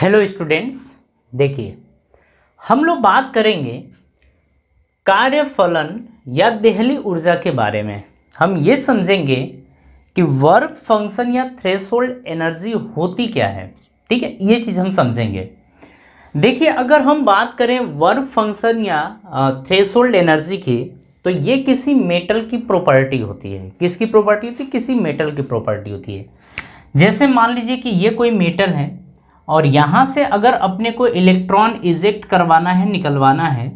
hello students देखिए हम लोग बात करेंगे कार्यफलन या देहली ऊर्जा के बारे में हम ये समझेंगे कि वर्क फंक्शन या थ्रेशोल्ड एनर्जी होती क्या है ठीक है ये चीज़ हम समझेंगे देखिए अगर हम बात करें वर्क फंक्शन या थ्रेशोल्ड एनर्जी की तो ये किसी मेटल की प्रॉपर्टी होती है किसकी प्रॉपर्टी होती है किसी मेटल की प्रॉपर्टी होती है जैसे मान लीजिए कि ये कोई मेटल है और यहाँ से अगर अपने को इलेक्ट्रॉन इजेक्ट करवाना है निकलवाना है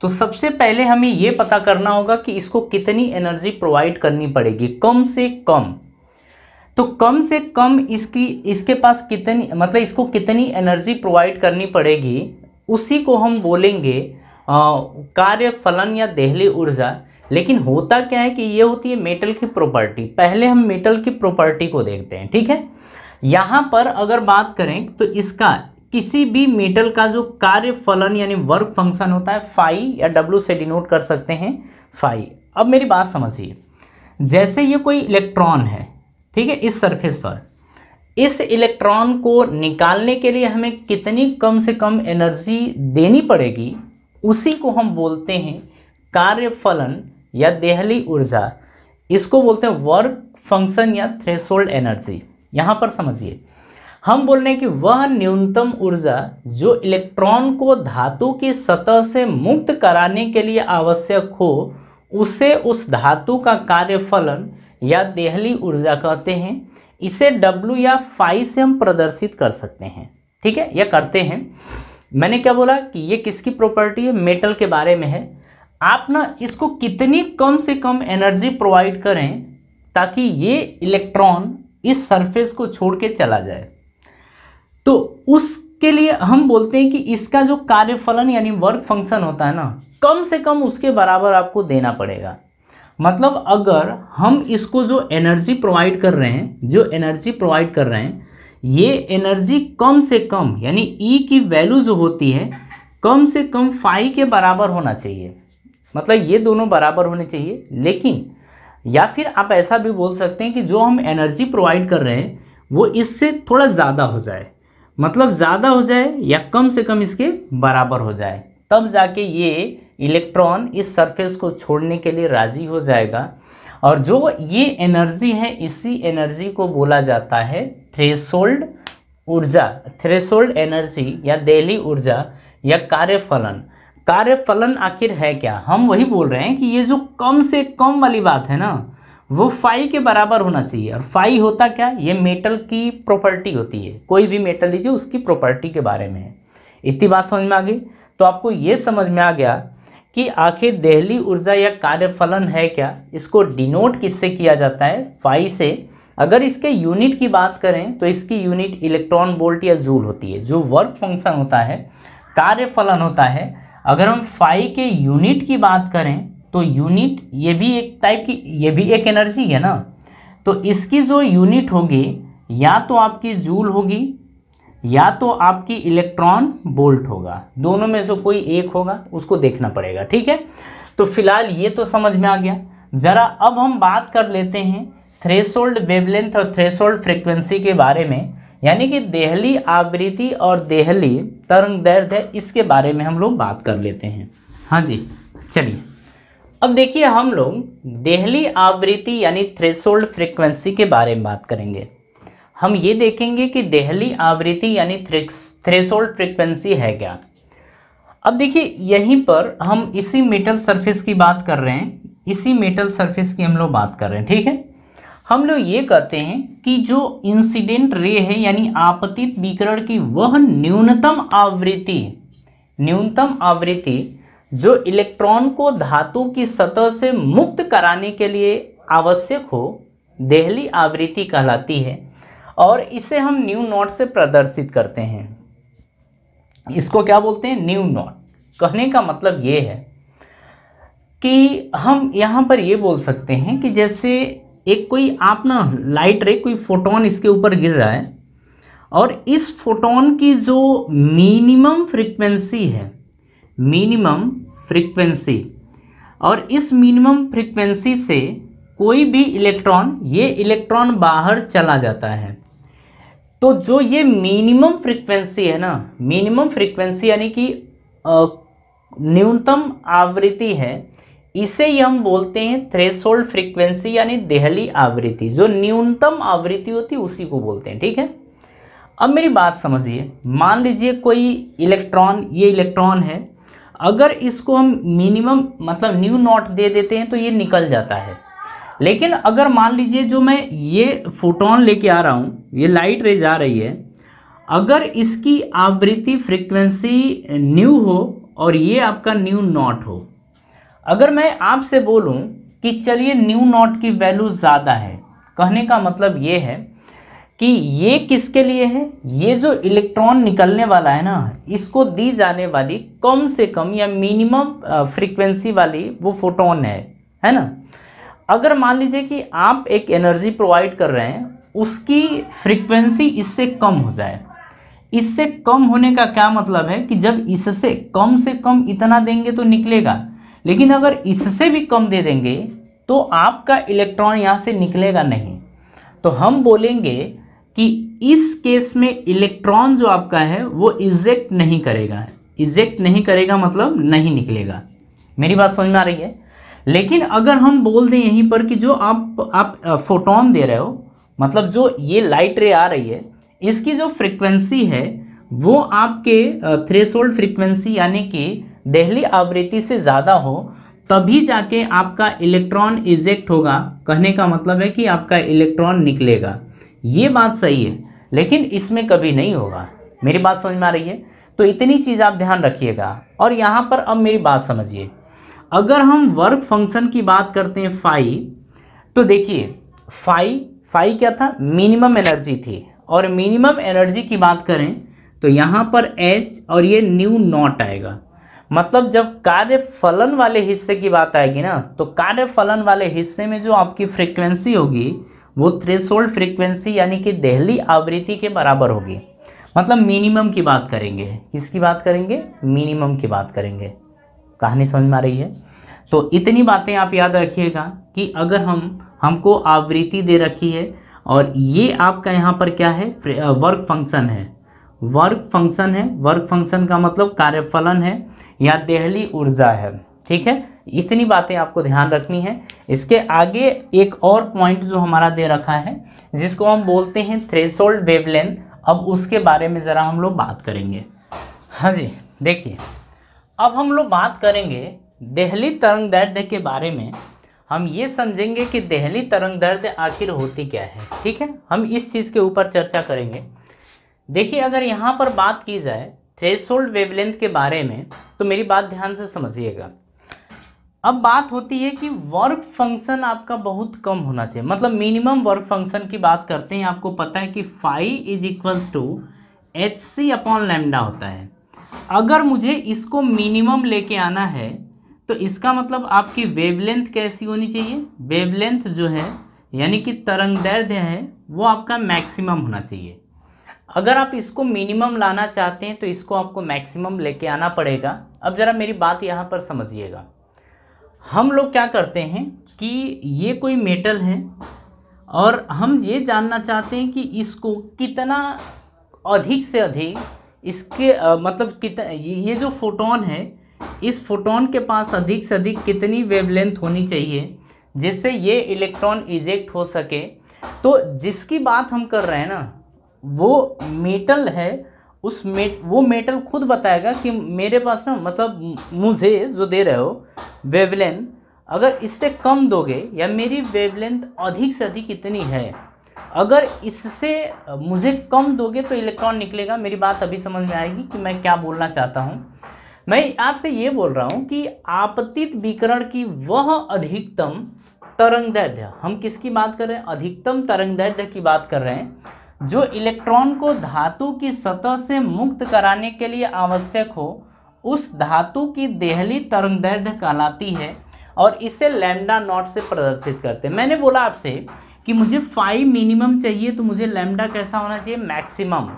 तो सबसे पहले हमें ये पता करना होगा कि इसको कितनी एनर्जी प्रोवाइड करनी पड़ेगी कम से कम तो कम से कम इसकी इसके पास कितनी मतलब इसको कितनी एनर्जी प्रोवाइड करनी पड़ेगी उसी को हम बोलेंगे कार्य फलन या देहली ऊर्जा लेकिन होता क्या है कि ये होती है मेटल की प्रॉपर्टी पहले हम मेटल की प्रॉपर्टी को देखते हैं ठीक है यहाँ पर अगर बात करें तो इसका किसी भी मेटल का जो कार्य फलन यानी वर्क फंक्शन होता है फाई या डब्ल्यू से डिनोट कर सकते हैं फाई अब मेरी बात समझिए जैसे ये कोई इलेक्ट्रॉन है ठीक है इस सरफेस पर इस इलेक्ट्रॉन को निकालने के लिए हमें कितनी कम से कम एनर्जी देनी पड़ेगी उसी को हम बोलते हैं कार्य फलन या देहली ऊर्जा इसको बोलते हैं वर्क फंक्शन या थ्रेशोल्ड एनर्जी यहाँ पर समझिए हम बोल रहे हैं कि वह न्यूनतम ऊर्जा जो इलेक्ट्रॉन को धातु की सतह से मुक्त कराने के लिए आवश्यक हो उसे उस धातु का कार्यफलन या देहली ऊर्जा कहते हैं इसे W या फाइव से हम प्रदर्शित कर सकते हैं ठीक है या करते हैं मैंने क्या बोला कि ये किसकी प्रॉपर्टी है मेटल के बारे में है आप ना इसको कितनी कम से कम एनर्जी प्रोवाइड करें ताकि ये इलेक्ट्रॉन इस सरफेस को छोड़ के चला जाए तो उसके लिए हम बोलते हैं कि इसका जो कार्यफलन यानी वर्क फंक्शन होता है ना कम से कम उसके बराबर आपको देना पड़ेगा मतलब अगर हम इसको जो एनर्जी प्रोवाइड कर रहे हैं जो एनर्जी प्रोवाइड कर रहे हैं ये एनर्जी कम से कम यानी ई e की वैल्यू जो होती है कम से कम फाइव के बराबर होना चाहिए मतलब ये दोनों बराबर होने चाहिए लेकिन या फिर आप ऐसा भी बोल सकते हैं कि जो हम एनर्जी प्रोवाइड कर रहे हैं वो इससे थोड़ा ज़्यादा हो जाए मतलब ज़्यादा हो जाए या कम से कम इसके बराबर हो जाए तब जाके ये इलेक्ट्रॉन इस सरफेस को छोड़ने के लिए राज़ी हो जाएगा और जो ये एनर्जी है इसी एनर्जी को बोला जाता है थ्रेसोल्ड ऊर्जा थ्रेसोल्ड एनर्जी या दैली ऊर्जा या कार्य फलन कार्य फलन आखिर है क्या हम वही बोल रहे हैं कि ये जो कम से कम वाली बात है ना वो फाई के बराबर होना चाहिए और फाई होता क्या ये मेटल की प्रॉपर्टी होती है कोई भी मेटल लीजिए उसकी प्रॉपर्टी के बारे में है इतनी बात समझ में आ गई तो आपको ये समझ में आ गया कि आखिर दहली ऊर्जा या कार्यफलन है क्या इसको डिनोट किससे किया जाता है फाई से अगर इसके यूनिट की बात करें तो इसकी यूनिट इलेक्ट्रॉन बोल्ट या जूल होती है जो वर्क फंक्शन होता है कार्य फलन होता है अगर हम फाई के यूनिट की बात करें तो यूनिट ये भी एक टाइप की ये भी एक एनर्जी है ना तो इसकी जो यूनिट होगी या तो आपकी जूल होगी या तो आपकी इलेक्ट्रॉन बोल्ट होगा दोनों में से कोई एक होगा उसको देखना पड़ेगा ठीक है तो फिलहाल ये तो समझ में आ गया ज़रा अब हम बात कर लेते हैं थ्रेशोल्ड वेवलेंथ और थ्रेशोल्ड फ्रिक्वेंसी के बारे में यानी कि देहली आवृत्ति और देहली तरंग दर्द है इसके बारे में हम लोग बात कर लेते हैं हाँ जी चलिए अब देखिए हम लोग देहली आवृत्ति यानी थ्रेशोल्ड फ्रिक्वेंसी के बारे में बात करेंगे हम ये देखेंगे कि देहली आवृत्ति यानी थ्रेशोल्ड फ्रिक्वेंसी है क्या अब देखिए यहीं पर हम इसी मेटल सरफेस की बात कर रहे हैं इसी मेटल सरफेस की हम लोग बात कर रहे हैं ठीक है हम लोग ये कहते हैं कि जो इंसिडेंट रे है यानी आपतित विकरण की वह न्यूनतम आवृत्ति न्यूनतम आवृत्ति जो इलेक्ट्रॉन को धातु की सतह से मुक्त कराने के लिए आवश्यक हो देहली आवृत्ति कहलाती है और इसे हम न्यू नॉट से प्रदर्शित करते हैं इसको क्या बोलते हैं न्यू नॉट कहने का मतलब ये है कि हम यहाँ पर ये बोल सकते हैं कि जैसे एक कोई आप ना लाइट रे कोई फोटोन इसके ऊपर गिर रहा है और इस फोटोन की जो मिनिमम फ्रिक्वेंसी है मिनिमम फ्रिक्वेंसी और इस मिनिमम फ्रिक्वेंसी से कोई भी इलेक्ट्रॉन ये इलेक्ट्रॉन बाहर चला जाता है तो जो ये मिनिमम फ्रिक्वेंसी है ना मिनिमम फ्रिक्वेंसी यानी कि न्यूनतम आवृत्ति है इसे ही हम बोलते हैं थ्रेशोल्ड फ्रीक्वेंसी यानी देहली आवृत्ति जो न्यूनतम आवृत्ति होती है उसी को बोलते हैं ठीक है अब मेरी बात समझिए मान लीजिए कोई इलेक्ट्रॉन ये इलेक्ट्रॉन है अगर इसको हम मिनिमम मतलब न्यू नॉट दे देते हैं तो ये निकल जाता है लेकिन अगर मान लीजिए जो मैं ये फोटोन लेके आ रहा हूँ ये लाइट रेज आ रही है अगर इसकी आवृत्ति फ्रिक्वेंसी न्यू हो और ये आपका न्यू नॉट हो अगर मैं आपसे बोलूं कि चलिए न्यू नॉट की वैल्यू ज़्यादा है कहने का मतलब ये है कि ये किसके लिए है ये जो इलेक्ट्रॉन निकलने वाला है ना इसको दी जाने वाली कम से कम या मिनिमम फ्रीक्वेंसी वाली वो फोटोन है है ना अगर मान लीजिए कि आप एक एनर्जी प्रोवाइड कर रहे हैं उसकी फ्रीक्वेंसी इससे कम हो जाए इससे कम होने का क्या मतलब है कि जब इससे कम से कम इतना देंगे तो निकलेगा लेकिन अगर इससे भी कम दे देंगे तो आपका इलेक्ट्रॉन यहाँ से निकलेगा नहीं तो हम बोलेंगे कि इस केस में इलेक्ट्रॉन जो आपका है वो इजेक्ट नहीं करेगा इजेक्ट नहीं करेगा मतलब नहीं निकलेगा मेरी बात समझ में आ रही है लेकिन अगर हम बोल दें यहीं पर कि जो आप आप फोटोन दे रहे हो मतलब जो ये लाइट रे आ रही है इसकी जो फ्रिक्वेंसी है वो आपके थ्रेशोल्ड फ्रिक्वेंसी यानी कि दहली आवृत्ति से ज़्यादा हो तभी जाके आपका इलेक्ट्रॉन इजेक्ट होगा कहने का मतलब है कि आपका इलेक्ट्रॉन निकलेगा ये बात सही है लेकिन इसमें कभी नहीं होगा मेरी बात समझ में आ रही है तो इतनी चीज़ आप ध्यान रखिएगा और यहाँ पर अब मेरी बात समझिए अगर हम वर्क फंक्शन की बात करते हैं फाई तो देखिए फाई फाई क्या था मिनिमम एनर्जी थी और मिनिमम एनर्जी की बात करें तो यहाँ पर एच और ये न्यू नॉट आएगा मतलब जब कार्य फलन वाले हिस्से की बात आएगी ना तो कार्य फलन वाले हिस्से में जो आपकी फ्रीक्वेंसी होगी वो थ्रेशोल्ड फ्रीक्वेंसी यानी कि दहली आवृत्ति के बराबर होगी मतलब मिनिमम की बात करेंगे किसकी बात करेंगे मिनिमम की बात करेंगे कहानी समझ में आ रही है तो इतनी बातें आप याद रखिएगा कि अगर हम हमको आवृत्ति दे रखी है और ये आपका यहाँ पर क्या है वर्क फंक्शन है वर्क फंक्शन है वर्क फंक्शन का मतलब कार्यफलन है या देहली ऊर्जा है ठीक है इतनी बातें आपको ध्यान रखनी है इसके आगे एक और पॉइंट जो हमारा दे रखा है जिसको हम बोलते हैं थ्रेसोल्ड वेवलेंथ अब उसके बारे में ज़रा हम लोग बात करेंगे हाँ जी देखिए अब हम लोग बात करेंगे दहली तरंग दर्द के बारे में हम ये समझेंगे कि दहली तरंग दर्द आखिर होती क्या है ठीक है हम इस चीज़ के ऊपर चर्चा करेंगे देखिए अगर यहाँ पर बात की जाए थ्रेशोल्ड वेवलेंथ के बारे में तो मेरी बात ध्यान से समझिएगा अब बात होती है कि वर्क फंक्शन आपका बहुत कम होना चाहिए मतलब मिनिमम वर्क फंक्शन की बात करते हैं आपको पता है कि phi is equals to H C upon lambda होता है अगर मुझे इसको मिनिमम लेके आना है तो इसका मतलब आपकी वेवलेंथ कैसी होनी चाहिए वेवलेंथ जो है यानी कि तरंग दर्द है वो आपका मैक्सिमम होना चाहिए अगर आप इसको मिनिमम लाना चाहते हैं तो इसको आपको मैक्सिमम लेके आना पड़ेगा अब ज़रा मेरी बात यहाँ पर समझिएगा हम लोग क्या करते हैं कि ये कोई मेटल है और हम ये जानना चाहते हैं कि इसको कितना अधिक से अधिक इसके आ, मतलब कितना ये जो फोटोन है इस फोटोन के पास अधिक से अधिक कितनी वेवलेंथ होनी चाहिए जिससे ये इलेक्ट्रॉन इजेक्ट हो सके तो जिसकी बात हम कर रहे हैं ना वो मेटल है उस मेट वो मेटल खुद बताएगा कि मेरे पास ना मतलब मुझे जो दे रहे हो वेवलेंथ अगर इससे कम दोगे या मेरी वेवलेंथ अधिक से अधिक इतनी है अगर इससे मुझे कम दोगे तो इलेक्ट्रॉन निकलेगा मेरी बात अभी समझ में आएगी कि मैं क्या बोलना चाहता हूँ मैं आपसे ये बोल रहा हूँ कि आपतित विकरण की वह अधिकतम दैध्य हम किसकी बात कर रहे हैं अधिकतम दैध्य की बात कर रहे हैं जो इलेक्ट्रॉन को धातु की सतह से मुक्त कराने के लिए आवश्यक हो उस धातु की देहली तरंग दर्द कहलाती है और इसे लैम्डा नॉट से प्रदर्शित करते हैं मैंने बोला आपसे कि मुझे फाइव मिनिमम चाहिए तो मुझे लैम्डा कैसा होना चाहिए मैक्सिमम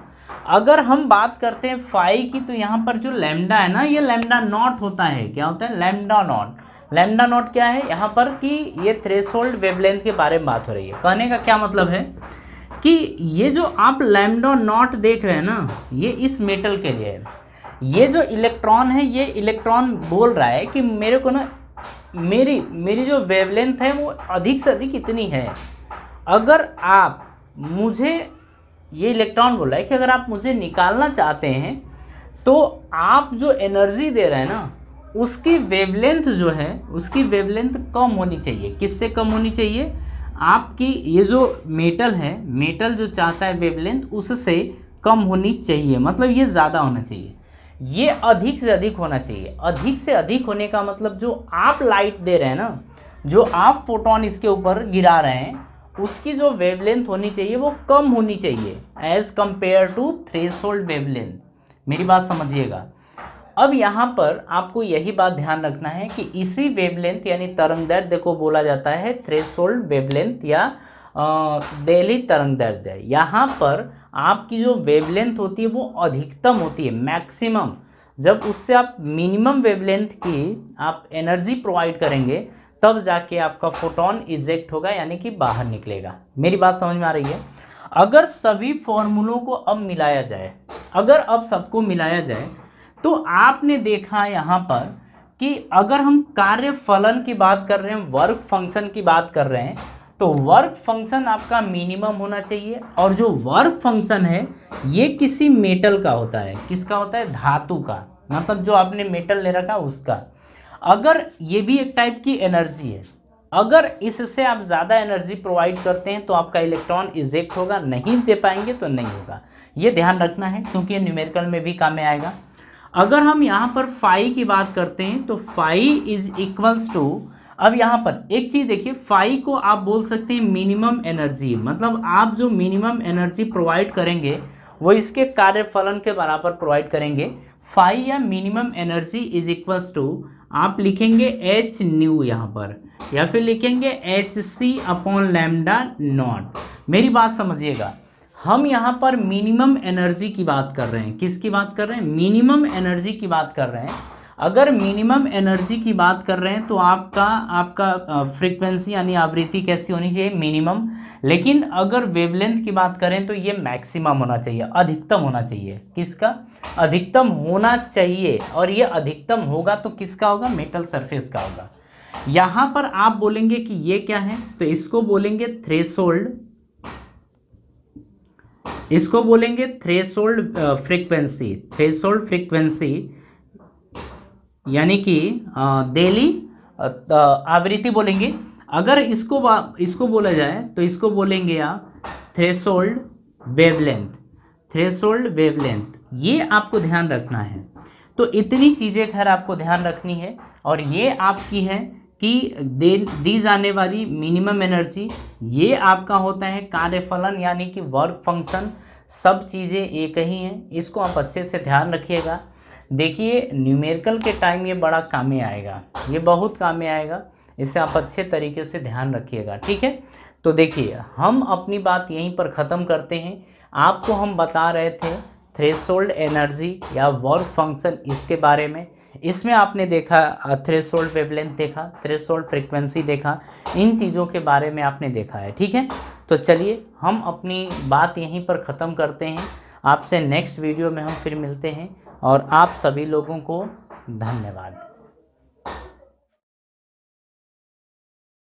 अगर हम बात करते हैं फाइव की तो यहाँ पर जो लैम्डा है ना ये लैम्डा नॉट होता है क्या होता है लैम्डा नॉट लैम्डा नॉट क्या है यहाँ पर कि ये थ्रेशोल्ड होल्ड के बारे में बात हो रही है कहने का क्या मतलब है कि ये जो आप लैमडो नॉट देख रहे हैं ना ये इस मेटल के लिए है ये जो इलेक्ट्रॉन है ये इलेक्ट्रॉन बोल रहा है कि मेरे को ना मेरी मेरी जो वेवलेंथ है वो अधिक से अधिक इतनी है अगर आप मुझे ये इलेक्ट्रॉन बोल रहा है कि अगर आप मुझे निकालना चाहते हैं तो आप जो एनर्जी दे रहे हैं ना उसकी वेवलेंथ जो है उसकी वेवलेंथ कम होनी चाहिए किससे कम होनी चाहिए आपकी ये जो मेटल है मेटल जो चाहता है वेवलेंथ उससे कम होनी चाहिए मतलब ये ज़्यादा होना चाहिए ये अधिक से अधिक होना चाहिए अधिक से अधिक होने का मतलब जो आप लाइट दे रहे हैं ना जो आप फोटोन इसके ऊपर गिरा रहे हैं उसकी जो वेवलेंथ होनी चाहिए वो कम होनी चाहिए as compare to threshold मेरी बात समझिएगा अब यहाँ पर आपको यही बात ध्यान रखना है कि इसी वेवलेंथ यानी तरंग दर्द को बोला जाता है थ्रेसोल्ड वेवलेंथ या डेली तरंग दर्द है यहाँ पर आपकी जो वेवलेंथ होती है वो अधिकतम होती है मैक्सिमम जब उससे आप मिनिमम वेवलेंथ की आप एनर्जी प्रोवाइड करेंगे तब जाके आपका फोटोन इजेक्ट होगा यानी कि बाहर निकलेगा मेरी बात समझ में आ रही है अगर सभी फॉर्मूलों को अब मिलाया जाए अगर अब सबको मिलाया जाए तो आपने देखा यहाँ पर कि अगर हम कार्य फलन की बात कर रहे हैं वर्क फंक्शन की बात कर रहे हैं तो वर्क फंक्शन आपका मिनिमम होना चाहिए और जो वर्क फंक्शन है ये किसी मेटल का होता है किसका होता है धातु का मतलब जो आपने मेटल ले रखा उसका अगर ये भी एक टाइप की एनर्जी है अगर इससे आप ज़्यादा एनर्जी प्रोवाइड करते हैं तो आपका इलेक्ट्रॉन इजेक्ट होगा नहीं दे पाएंगे तो नहीं होगा ये ध्यान रखना है क्योंकि ये न्यूमेरिकल में भी काम में आएगा अगर हम यहाँ पर फाइव की बात करते हैं तो फाइव इज इक्वल्स टू अब यहाँ पर एक चीज़ देखिए फाइव को आप बोल सकते हैं मिनिमम एनर्जी मतलब आप जो मिनिमम एनर्जी प्रोवाइड करेंगे वो इसके कार्य फलन के बराबर प्रोवाइड करेंगे फाइव या minimum energy is equals to आप लिखेंगे एच न्यू यहाँ पर या फिर लिखेंगे H C upon lambda naught मेरी बात समझिएगा हम यहाँ पर मिनिमम एनर्जी की बात कर रहे हैं किसकी बात कर रहे हैं मिनिमम एनर्जी की बात कर रहे हैं अगर मिनिमम एनर्जी की बात कर रहे हैं तो आपका आपका फ्रीक्वेंसी यानी आवृत्ति कैसी होनी चाहिए मिनिमम लेकिन अगर वेवलेंथ की बात करें तो ये मैक्सिमम होना चाहिए अधिकतम होना चाहिए किसका अधिकतम होना चाहिए और ये अधिकतम होगा तो किसका होगा मेटल सरफेस का होगा यहाँ पर आप बोलेंगे कि ये क्या है तो इसको बोलेंगे थ्रेसोल्ड इसको बोलेंगे थ्रेशोल्ड फ्रीक्वेंसी थ्रेशोल्ड फ्रीक्वेंसी यानी कि डेली uh, uh, uh, आवृत्ति बोलेंगे अगर इसको इसको बोला जाए तो इसको बोलेंगे आप थ्रेशोल्ड वेवलेंथ थ्रेशोल्ड वेवलेंथ ये आपको ध्यान रखना है तो इतनी चीज़ें खैर आपको ध्यान रखनी है और ये आपकी है कि दे दी जाने वाली मिनिमम एनर्जी ये आपका होता है कार्यफलन यानी कि वर्क फंक्शन सब चीज़ें एक ही हैं इसको आप अच्छे से ध्यान रखिएगा देखिए न्यूमेरिकल के टाइम ये बड़ा काम में आएगा ये बहुत काम में आएगा इसे आप अच्छे तरीके से ध्यान रखिएगा ठीक है तो देखिए हम अपनी बात यहीं पर ख़त्म करते हैं आपको हम बता रहे थे थ्रेशोल्ड एनर्जी या वर्क फंक्शन इसके बारे में इसमें आपने देखा थ्रेशोल्ड वेवलेंथ देखा थ्रेशोल्ड फ्रिक्वेंसी देखा इन चीज़ों के बारे में आपने देखा है ठीक है तो चलिए हम अपनी बात यहीं पर ख़त्म करते हैं आपसे नेक्स्ट वीडियो में हम फिर मिलते हैं और आप सभी लोगों को धन्यवाद